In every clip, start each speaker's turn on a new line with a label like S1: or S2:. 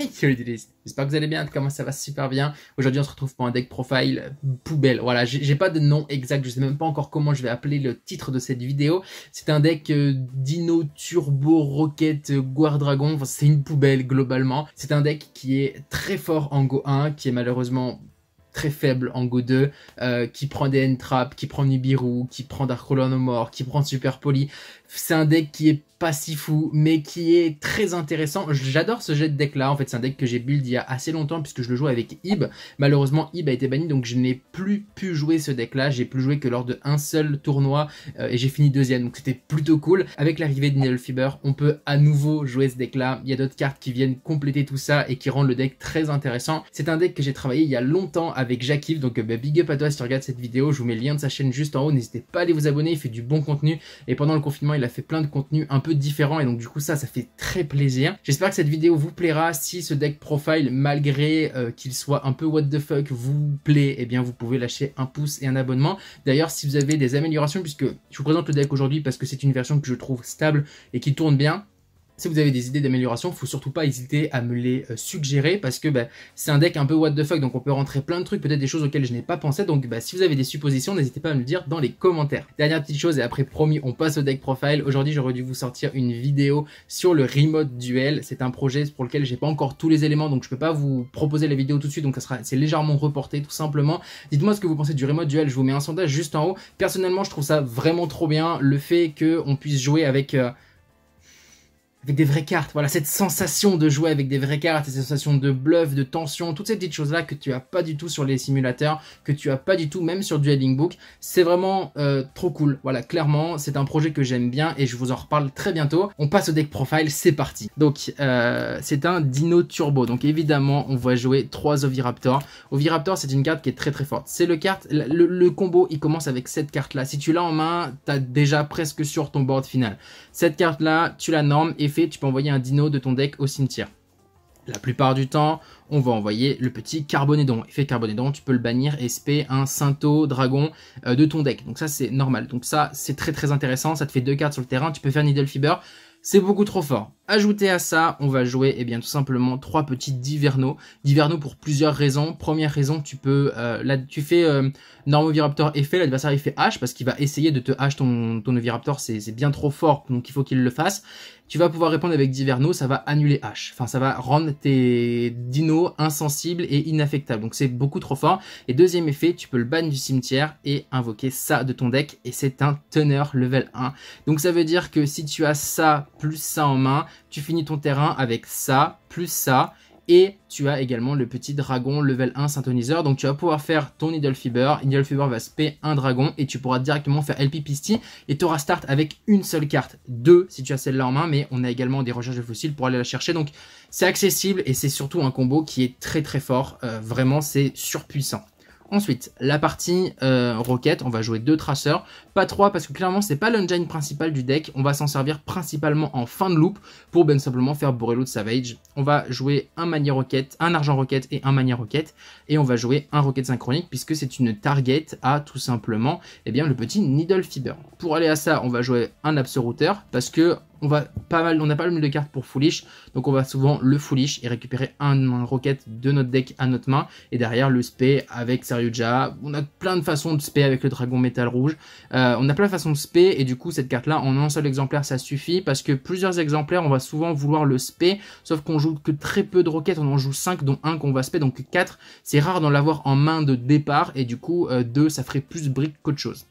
S1: Hey j'espère que vous allez bien, en tout cas moi ça va super bien. Aujourd'hui on se retrouve pour un deck profile poubelle. Voilà, j'ai pas de nom exact, je sais même pas encore comment je vais appeler le titre de cette vidéo. C'est un deck euh, Dino Turbo Rocket Guard Dragon, c'est une poubelle globalement. C'est un deck qui est très fort en Go 1, qui est malheureusement très faible en Go 2, euh, qui prend des N-Trap, qui prend Nibiru, qui prend Dark More, qui prend Super Poly. C'est un deck qui est pas si fou, mais qui est très intéressant. J'adore ce jet de deck là. En fait, c'est un deck que j'ai build il y a assez longtemps puisque je le jouais avec Ib. Malheureusement, Ib a été banni donc je n'ai plus pu jouer ce deck là. J'ai plus joué que lors de un seul tournoi euh, et j'ai fini deuxième donc c'était plutôt cool. Avec l'arrivée de Neil Fiber, on peut à nouveau jouer ce deck là. Il y a d'autres cartes qui viennent compléter tout ça et qui rendent le deck très intéressant. C'est un deck que j'ai travaillé il y a longtemps avec Jacques donc euh, bah, big up à toi si tu regardes cette vidéo. Je vous mets le lien de sa chaîne juste en haut. N'hésitez pas à aller vous abonner. Il fait du bon contenu et pendant le confinement, il a fait plein de contenu un peu différent et donc du coup ça, ça fait très plaisir. J'espère que cette vidéo vous plaira. Si ce deck profile, malgré euh, qu'il soit un peu what the fuck, vous plaît, et eh bien vous pouvez lâcher un pouce et un abonnement. D'ailleurs, si vous avez des améliorations, puisque je vous présente le deck aujourd'hui parce que c'est une version que je trouve stable et qui tourne bien, si vous avez des idées d'amélioration, faut surtout pas hésiter à me les euh, suggérer parce que bah, c'est un deck un peu what the fuck, donc on peut rentrer plein de trucs, peut-être des choses auxquelles je n'ai pas pensé. Donc bah, si vous avez des suppositions, n'hésitez pas à me le dire dans les commentaires. Dernière petite chose, et après promis, on passe au deck profile. Aujourd'hui, j'aurais dû vous sortir une vidéo sur le remote duel. C'est un projet pour lequel j'ai pas encore tous les éléments, donc je peux pas vous proposer la vidéo tout de suite, donc ça sera c'est légèrement reporté tout simplement. Dites-moi ce que vous pensez du remote duel, je vous mets un sondage juste en haut. Personnellement, je trouve ça vraiment trop bien le fait qu'on puisse jouer avec... Euh, avec des vraies cartes. Voilà, cette sensation de jouer avec des vraies cartes, cette sensation de bluff, de tension, toutes ces petites choses-là que tu as pas du tout sur les simulateurs, que tu as pas du tout même sur Dueling Book, c'est vraiment euh, trop cool. Voilà, clairement, c'est un projet que j'aime bien et je vous en reparle très bientôt. On passe au deck profile, c'est parti. Donc, euh, c'est un Dino Turbo. Donc, évidemment, on va jouer 3 Oviraptor. Oviraptor, c'est une carte qui est très très forte. C'est le, carte, le, combo, il commence avec cette carte-là. Si tu l'as en main, tu as déjà presque sur ton board final. Cette carte-là, tu la normes et tu peux envoyer un dino de ton deck au cimetière. La plupart du temps, on va envoyer le petit Carbonédon. Effet Carbonédon, tu peux le bannir Sp un Sainto Dragon euh, de ton deck. Donc ça, c'est normal. Donc ça, c'est très très intéressant. Ça te fait deux cartes sur le terrain. Tu peux faire Needle Fiber. C'est beaucoup trop fort. Ajouter à ça, on va jouer eh bien tout simplement trois petits Diverno. Diverno pour plusieurs raisons. Première raison, tu peux euh, là tu fais euh, Normoviraptor effet, l'adversaire il fait H parce qu'il va essayer de te H ton, ton Oviraptor, c'est bien trop fort, donc il faut qu'il le fasse. Tu vas pouvoir répondre avec Diverno, ça va annuler H. Enfin, ça va rendre tes dinos insensibles et inaffectables. Donc c'est beaucoup trop fort. Et deuxième effet, tu peux le ban du cimetière et invoquer ça de ton deck. Et c'est un teneur level 1. Donc ça veut dire que si tu as ça plus ça en main, tu finis ton terrain avec ça, plus ça. Et tu as également le petit dragon level 1 synthoniseur Donc tu vas pouvoir faire ton Needle Fever. Needle Fever va spé un dragon et tu pourras directement faire LP Pisty, Et tu auras start avec une seule carte. Deux si tu as celle-là en main. Mais on a également des recherches de fossiles pour aller la chercher. Donc c'est accessible et c'est surtout un combo qui est très très fort. Euh, vraiment c'est surpuissant. Ensuite, la partie euh, roquette, on va jouer deux traceurs, pas trois parce que clairement c'est pas l'engine principal du deck, on va s'en servir principalement en fin de loop pour bien simplement faire Borello de Savage. On va jouer un Mania roquette un Argent roquette et un Mania roquette et on va jouer un roquette Synchronique puisque c'est une target à tout simplement eh bien, le petit Needle Fiber. Pour aller à ça, on va jouer un routeur parce que on va pas mal, on n'a pas le mal de cartes pour foolish, donc on va souvent le foolish et récupérer un, roquette de notre deck à notre main, et derrière le sp avec Saryuja, on a plein de façons de spé avec le dragon métal rouge, euh, on a plein de façons de spé, et du coup cette carte là en un seul exemplaire ça suffit, parce que plusieurs exemplaires on va souvent vouloir le spé, sauf qu'on joue que très peu de roquettes, on en joue 5 dont un qu'on va spé, donc 4, c'est rare d'en l'avoir en main de départ, et du coup 2 euh, ça ferait plus briques qu'autre chose.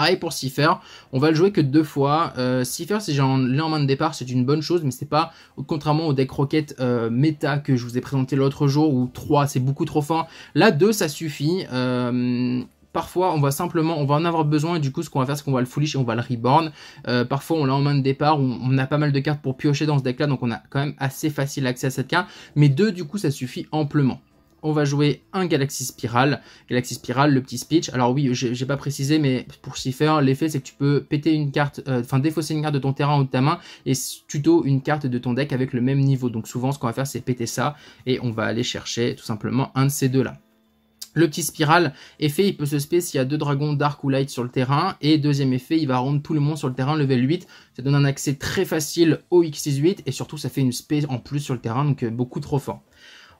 S1: Pareil pour Cipher, on va le jouer que deux fois. Euh, Cipher, si j'en ai en main de départ, c'est une bonne chose, mais c'est pas, contrairement au deck Rocket euh, méta que je vous ai présenté l'autre jour, où 3 c'est beaucoup trop fin, Là, 2 ça suffit. Euh, parfois on va simplement, on va en avoir besoin et du coup ce qu'on va faire c'est qu'on va le foolish et on va le reborn. Euh, parfois on l'a en main de départ, on, a pas mal de cartes pour piocher dans ce deck là donc on a quand même assez facile accès à cette carte. Mais deux du coup ça suffit amplement on va jouer un Galaxy Spiral. Galaxy Spiral, le petit speech. Alors oui, j'ai pas précisé, mais pour s'y faire, l'effet c'est que tu peux péter une carte, euh, enfin défausser une carte de ton terrain ou de ta main et tuto une carte de ton deck avec le même niveau. Donc souvent, ce qu'on va faire, c'est péter ça et on va aller chercher tout simplement un de ces deux là. Le petit spiral, effet, il peut se spé s'il y a deux dragons dark ou light sur le terrain. Et deuxième effet, il va rendre tout le monde sur le terrain level 8. Ça donne un accès très facile au X68 et surtout ça fait une spé en plus sur le terrain, donc euh, beaucoup trop fort.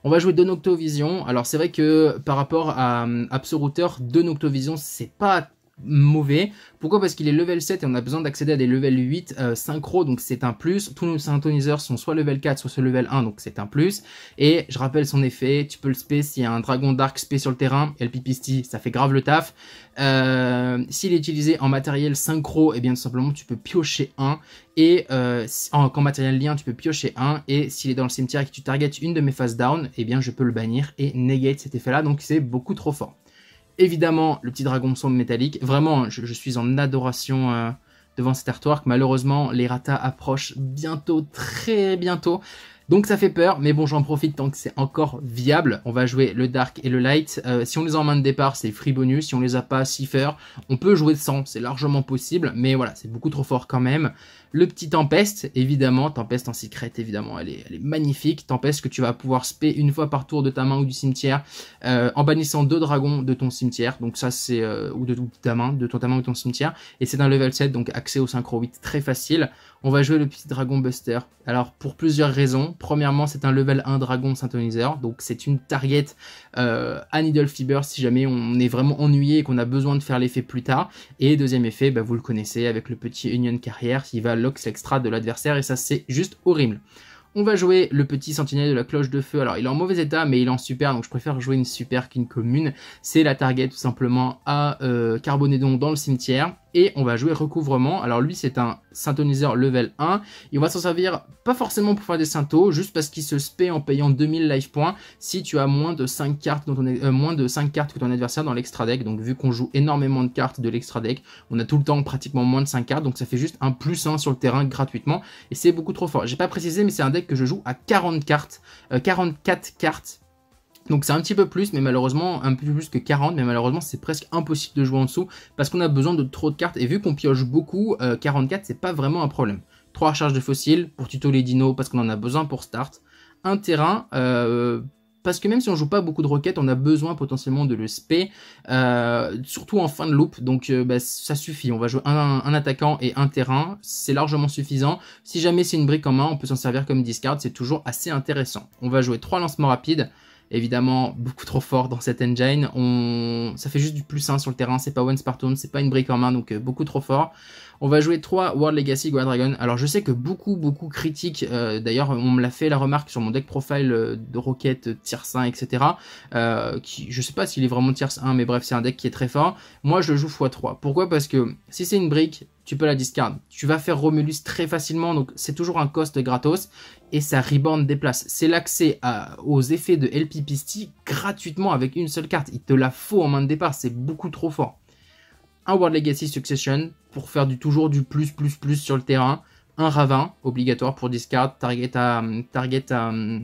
S1: On va jouer de Noctovision. Alors c'est vrai que par rapport à um, de de Noctovision, c'est pas mauvais. Pourquoi Parce qu'il est level 7 et on a besoin d'accéder à des level 8 euh, synchro, donc c'est un plus. Tous nos synthoniseurs sont soit level 4, soit level 1, donc c'est un plus. Et je rappelle son effet, tu peux le spé s'il y a un dragon dark spé sur le terrain, et le ça fait grave le taf. Euh, s'il est utilisé en matériel synchro, et eh bien tout simplement tu peux piocher 1, et euh, en, matériel lien tu peux piocher 1, et s'il est dans le cimetière et que tu targets une de mes phases down, et eh bien je peux le bannir et negate cet effet là, donc c'est beaucoup trop fort évidemment le petit dragon sombre métallique. Vraiment, je, suis en adoration euh, devant cet artwork. Malheureusement, les ratas approchent bientôt, très bientôt. Donc ça fait peur, mais bon, j'en profite tant que c'est encore viable. On va jouer le Dark et le Light. Euh, si on les a en main de départ, c'est free bonus. Si on les a pas, si On peut jouer sans, c'est largement possible. Mais voilà, c'est beaucoup trop fort quand même. Le petit Tempeste, évidemment, Tempeste en secret, évidemment, elle est, elle est magnifique. Tempeste que tu vas pouvoir spé une fois par tour de ta main ou du cimetière, euh, en bannissant deux dragons de ton cimetière. Donc ça c'est euh, ou de, ta main, de ton ta main ou ton cimetière. Et c'est un level 7, donc accès au synchro 8 très facile. On va jouer le petit Dragon Buster. Alors pour plusieurs raisons. Premièrement, c'est un level 1 Dragon Synthonizer, donc c'est une target euh, à Needle fiber si jamais on est vraiment ennuyé et qu'on a besoin de faire l'effet plus tard. Et deuxième effet, bah, vous le connaissez avec le petit Union Carrière, va Lox l'extra de l'adversaire et ça c'est juste horrible. On va jouer le petit sentinelle de la cloche de feu. Alors il est en mauvais état mais il est en super donc je préfère jouer une super qu'une commune. C'est la target tout simplement à euh, Carbonédon dans le cimetière et on va jouer recouvrement. Alors lui c'est un synthoniseur level 1 il va s'en servir pas forcément pour faire des synthos, juste parce qu'il se spé en payant 2000 life points si tu as moins de 5 cartes, dont euh, moins de cartes que ton adversaire dans l'extra deck. Donc vu qu'on joue énormément de cartes de l'extra deck, on a tout le temps pratiquement moins de 5 cartes, donc ça fait juste un plus 1 sur le terrain gratuitement et c'est beaucoup trop fort. J'ai pas précisé mais c'est un deck que je joue à 40 cartes, 44 euh, cartes donc c'est un petit peu plus, mais malheureusement, un peu plus que 40, mais malheureusement c'est presque impossible de jouer en dessous parce qu'on a besoin de trop de cartes et vu qu'on pioche beaucoup, 44 euh, c'est pas vraiment un problème. 3 recharges de fossiles pour tuto les dinos parce qu'on en a besoin pour start. Un terrain, euh, parce que même si on joue pas beaucoup de roquettes, on a besoin potentiellement de le spé, euh, surtout en fin de loop, donc bah, ça suffit, on va jouer un, un attaquant et un terrain, c'est largement suffisant. Si jamais c'est une brique en main, on peut s'en servir comme discard, c'est toujours assez intéressant. On va jouer 3 lancements rapides, évidemment beaucoup trop fort dans cet engine. On... Ça fait juste du plus 1 sur le terrain, c'est pas one Spartan, c'est pas une break en main, donc euh, beaucoup trop fort. On va jouer 3 World Legacy Guard Dragon. Alors je sais que beaucoup, beaucoup critiquent, euh, d'ailleurs on me l'a fait la remarque sur mon deck profile euh, de Roquette, euh, tier 1, etc. qui, je sais pas s'il est vraiment tier 1, mais bref, c'est un deck qui est très fort. Moi je joue x3. Pourquoi Parce que si c'est une brique, tu peux la discard. Tu vas faire Romulus très facilement, donc c'est toujours un cost gratos et ça reborn des places. C'est l'accès aux effets de LP gratuitement avec une seule carte. Il te la faut en main de départ, c'est beaucoup trop fort un World Legacy Succession pour faire du toujours du plus, plus, plus sur le terrain, un Ravin obligatoire pour discard, target à, euh, target à, euh,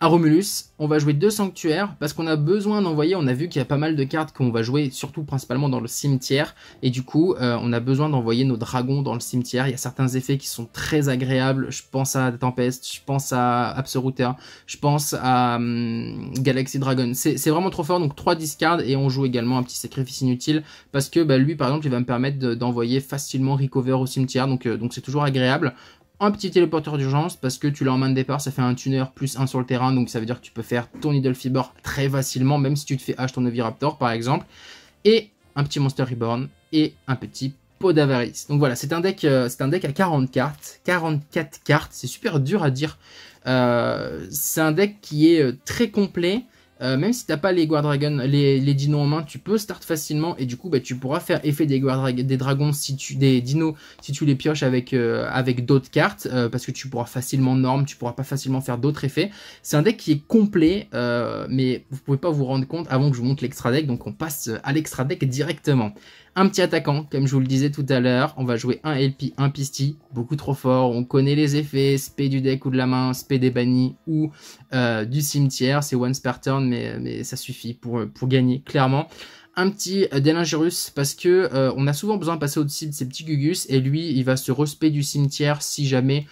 S1: à Romulus, on va jouer deux sanctuaires parce qu'on a besoin d'envoyer, on a vu qu'il y a pas mal de cartes qu'on va jouer surtout principalement dans le cimetière et du coup euh, on a besoin d'envoyer nos dragons dans le cimetière, il y a certains effets qui sont très agréables, je pense à Tempest, je pense à Absoruter, je pense à hum, Galaxy Dragon, c'est vraiment trop fort donc trois discards et on joue également un petit sacrifice inutile parce que bah, lui par exemple il va me permettre d'envoyer facilement Recover au cimetière donc euh, donc c'est toujours agréable, un petit téléporteur d'urgence parce que tu l'as en main de départ, ça fait un tuner plus un sur le terrain, donc ça veut dire que tu peux faire ton Idle Fiber très facilement, même si tu te fais H ton Oviraptor par exemple, et un petit Monster Reborn et un petit pot d'avarice. Donc voilà, c'est un deck, euh, c'est un deck à 40 cartes, 44 cartes, c'est super dur à dire. Euh, c'est un deck qui est euh, très complet euh, même si t'as pas les Guard les, dinos en main, tu peux start facilement et du coup bah, tu pourras faire effet des, Guard des dragons si tu des dinos si tu les pioches avec, euh, avec d'autres cartes euh, parce que tu pourras facilement norme, tu pourras pas facilement faire d'autres effets. C'est un deck qui est complet mais vous pouvez pas vous rendre compte avant que je vous montre l'extra deck donc on passe à l'extra deck directement. Un petit attaquant, comme je vous le disais tout à l'heure, on va jouer un LP, un Pisti, beaucoup trop fort, on connaît les effets, spé du deck ou de la main, spé des bannis ou euh, du cimetière, c'est once per turn, mais, ça suffit pour, gagner, clairement un petit euh, Délingerus, parce que euh, on a souvent besoin de passer au-dessus de ces petits Gugus et lui il va se respé du cimetière si jamais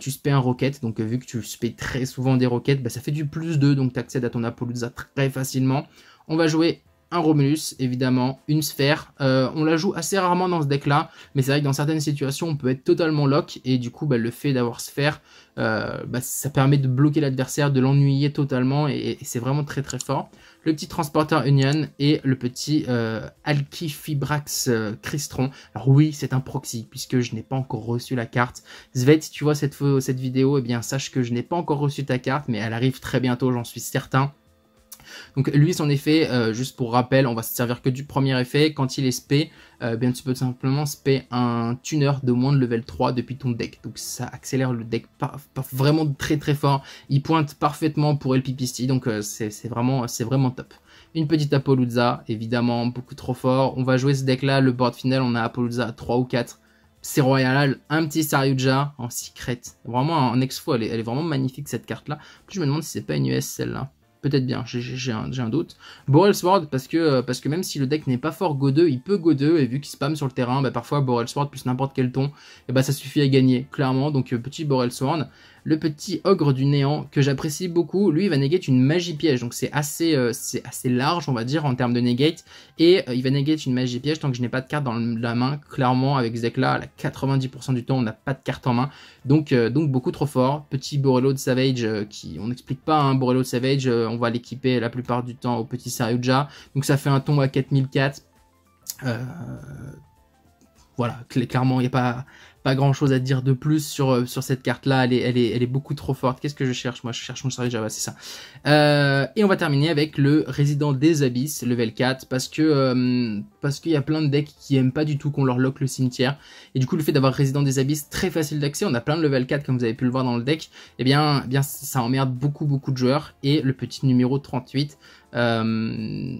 S1: tu spé un roquette donc vu que tu spé très souvent des roquettes bah, ça fait du plus 2 donc tu accèdes à ton Apolluza très facilement on va jouer un Romulus, évidemment, une sphère. Euh, on la joue assez rarement dans ce deck-là, mais c'est vrai que dans certaines situations, on peut être totalement lock, et du coup, bah, le fait d'avoir sphère, euh, bah, ça permet de bloquer l'adversaire, de l'ennuyer totalement, et, c'est vraiment très très fort. Le petit Transporter Union et le petit euh, Alky Fibrax Cristron. Alors oui, c'est un proxy, puisque je n'ai pas encore reçu la carte. Svet, si tu vois cette, cette vidéo, eh bien sache que je n'ai pas encore reçu ta carte, mais elle arrive très bientôt, j'en suis certain. Donc lui, son effet, euh, juste pour rappel, on va se servir que du premier effet. Quand il est spé, euh, bien tu peux simplement spé un tuner de moins de level 3 depuis ton deck. Donc ça accélère le deck vraiment très très fort. Il pointe parfaitement pour LPPC, donc euh, c'est vraiment, vraiment top. Une petite Apolluza, évidemment, beaucoup trop fort. On va jouer ce deck-là, le board final, on a Apolluza 3 ou 4 c'est royal, un petit Saryuja en secret. Vraiment en expo, elle est, vraiment magnifique cette carte là. plus, je me demande si c'est pas une US celle là peut-être bien, j'ai un, doute. Sword parce que, euh, parce que même si le deck n'est pas fort godeux, il peut Go 2, et vu qu'il spam sur le terrain, bah, parfois parfois Sword, plus n'importe quel ton, et eh bah, ça suffit à gagner, clairement. Donc, euh, petit Borel Sword le petit ogre du néant que j'apprécie beaucoup. Lui, il va negate une magie piège, donc c'est assez, euh, assez large, on va dire, en termes de negate. Et euh, il va negate une magie piège tant que je n'ai pas de carte dans la main. Clairement, avec Zekla, à 90% du temps, on n'a pas de carte en main. Donc, euh, donc beaucoup trop fort. Petit Borello de Savage, qui, on n'explique pas, un hein, de Savage, on va l'équiper la plupart du temps au petit Saryuja. Donc ça fait un ton à 4004. Voilà, clairement, il n'y a pas, pas grand chose à dire de plus sur, euh, sur cette carte-là. Elle est, elle, est, beaucoup trop forte. Qu'est-ce que je cherche Moi, je cherche mon service Java, c'est ça. Euh, et on va terminer avec le résident des abysses, level 4, parce que euh, parce qu'il y a plein de decks qui aiment pas du tout qu'on leur lock le cimetière. Et du coup, le fait d'avoir résident des abysses très facile d'accès, on a plein de level 4 comme vous avez pu le voir dans le deck, eh bien, eh bien ça emmerde beaucoup beaucoup de joueurs. Et le petit numéro 38. Euh,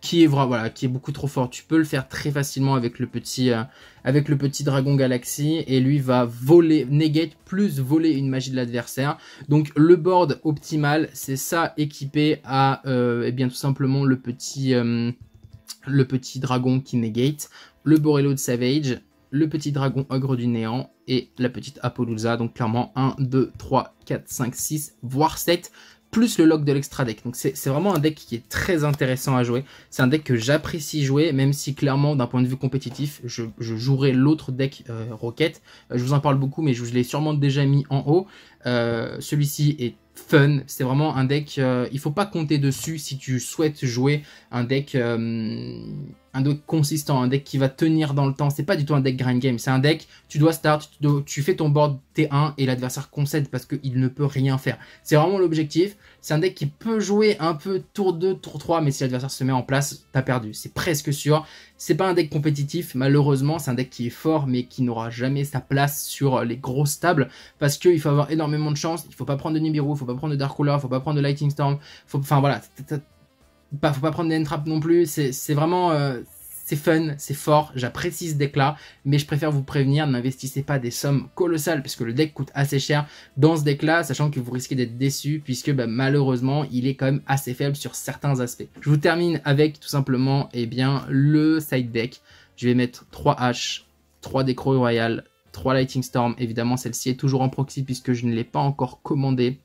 S1: qui est voilà, qui est beaucoup trop fort. Tu peux le faire très facilement avec le petit euh, avec le petit dragon galaxy et lui va voler negate plus voler une magie de l'adversaire. Donc le board optimal, c'est ça équipé à euh, eh bien tout simplement le petit euh, le petit dragon qui negate, le Borello de Savage, le petit dragon ogre du néant et la petite Apollousa, Donc clairement 1, 2, 3, 4, 5, 6, voire 7 plus le lock de l'extra deck. Donc c'est vraiment un deck qui est très intéressant à jouer. C'est un deck que j'apprécie jouer, même si clairement d'un point de vue compétitif, je, jouerai l'autre deck euh, Rocket. Euh, je vous en parle beaucoup, mais je vous l'ai sûrement déjà mis en haut. Euh, celui-ci est fun, c'est vraiment un deck, il faut pas compter dessus si tu souhaites jouer un deck un deck consistant, un deck qui va tenir dans le temps. C'est pas du tout un deck grind game, c'est un deck, tu dois start, tu, fais ton board T1 et l'adversaire concède parce qu'il ne peut rien faire. C'est vraiment l'objectif. C'est un deck qui peut jouer un peu tour 2, tour 3, mais si l'adversaire se met en place, t'as perdu. C'est presque sûr. C'est pas un deck compétitif, malheureusement, c'est un deck qui est fort, mais qui n'aura jamais sa place sur les grosses tables parce qu'il faut avoir énormément de chance. Il faut pas prendre de Nibiru, il faut pas prendre de Dark Cooler, il faut pas prendre de Lightning Storm. Enfin voilà, pas, faut pas prendre des entrappes non plus. C'est vraiment. Euh, c'est fun, c'est fort, j'apprécie ce deck-là, mais je préfère vous prévenir, n'investissez pas des sommes colossales, puisque le deck coûte assez cher dans ce deck-là, sachant que vous risquez d'être déçu, puisque bah, malheureusement, il est quand même assez faible sur certains aspects. Je vous termine avec tout simplement eh bien, le side deck. Je vais mettre 3 H, 3 Décro Royal, 3 Lightning Storm. Évidemment, celle-ci est toujours en proxy, puisque je ne l'ai pas encore commandée.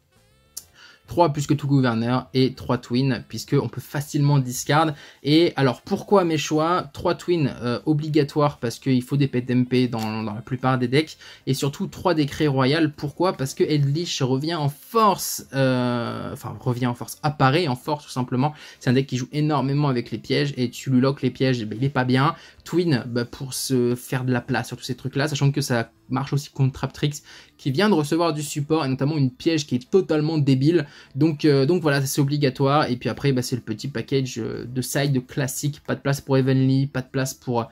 S1: 3 plus que tout gouverneur et 3 twins puisqu'on peut facilement discard. Et alors pourquoi mes choix 3 twins obligatoire, euh, obligatoires parce qu'il faut des dmp dans, dans la plupart des decks et surtout 3 décrets royal Pourquoi Parce que Edlish revient en force, euh, enfin revient en force, apparaît en force tout simplement. C'est un deck qui joue énormément avec les pièges et tu lui loques les pièges, Et ben, il est pas bien. Twin, bah, pour se faire de la place sur tous ces trucs là, sachant que ça marche aussi contre Traptrix qui vient de recevoir du support et notamment une piège qui est totalement débile. Donc, euh, donc voilà, c'est obligatoire. Et puis après, bah, c'est le petit package euh, de side classique. Pas de place pour Evenly, pas de place pour euh,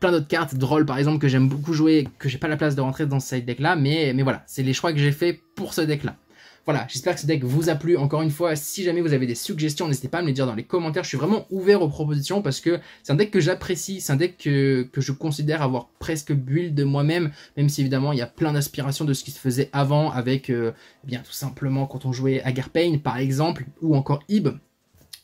S1: plein d'autres cartes. Droll par exemple que j'aime beaucoup jouer, que j'ai pas la place de rentrer dans ce side deck là. Mais, mais voilà, c'est les choix que j'ai fait pour ce deck là. Voilà, j'espère que ce deck vous a plu. Encore une fois, si jamais vous avez des suggestions, n'hésitez pas à me les dire dans les commentaires. Je suis vraiment ouvert aux propositions parce que c'est un deck que j'apprécie, c'est un deck que, je considère avoir presque build de moi-même, même si évidemment il y a plein d'aspirations de ce qui se faisait avant avec, euh, eh bien tout simplement quand on jouait à Garpain par exemple, ou encore Ib.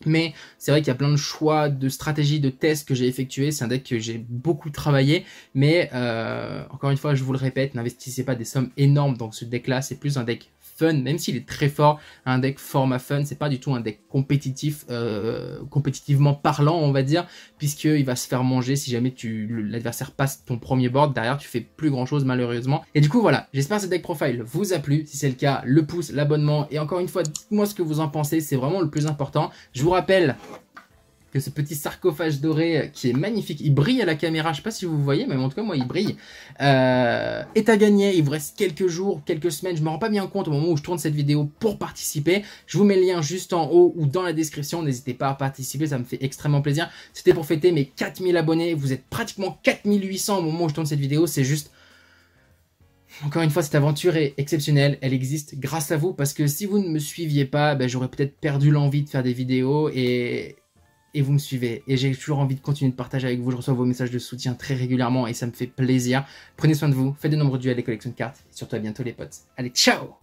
S1: Mais c'est vrai qu'il y a plein de choix, de stratégies, de tests que j'ai effectués. C'est un deck que j'ai beaucoup travaillé. Mais euh, encore une fois, je vous le répète, n'investissez pas des sommes énormes dans ce deck-là. C'est plus un deck même s'il est très fort, un deck format fun, c'est pas du tout un deck compétitif, euh, compétitivement parlant, on va dire, puisqu'il va se faire manger si jamais l'adversaire passe ton premier board, derrière tu fais plus grand chose malheureusement. Et du coup voilà, j'espère que ce deck profile vous a plu, si c'est le cas, le pouce, l'abonnement, et encore une fois, dites-moi ce que vous en pensez, c'est vraiment le plus important. Je vous rappelle que ce petit sarcophage doré euh, qui est magnifique. Il brille à la caméra, je ne sais pas si vous voyez, mais en tout cas, moi, il brille. est euh, à gagner, il vous reste quelques jours, quelques semaines, je ne me rends pas bien compte au moment où je tourne cette vidéo pour participer. Je vous mets le lien juste en haut ou dans la description, n'hésitez pas à participer, ça me fait extrêmement plaisir. C'était pour fêter mes 4000 abonnés, vous êtes pratiquement 4800 au moment où je tourne cette vidéo, c'est juste... Encore une fois, cette aventure est exceptionnelle, elle existe grâce à vous, parce que si vous ne me suiviez pas, ben, j'aurais peut-être perdu l'envie de faire des vidéos, et et vous me suivez. Et j'ai toujours envie de continuer de partager avec vous. Je reçois vos messages de soutien très régulièrement et ça me fait plaisir. Prenez soin de vous, faites de nombreux duels et collections de cartes. Et surtout à bientôt les potes. Allez, ciao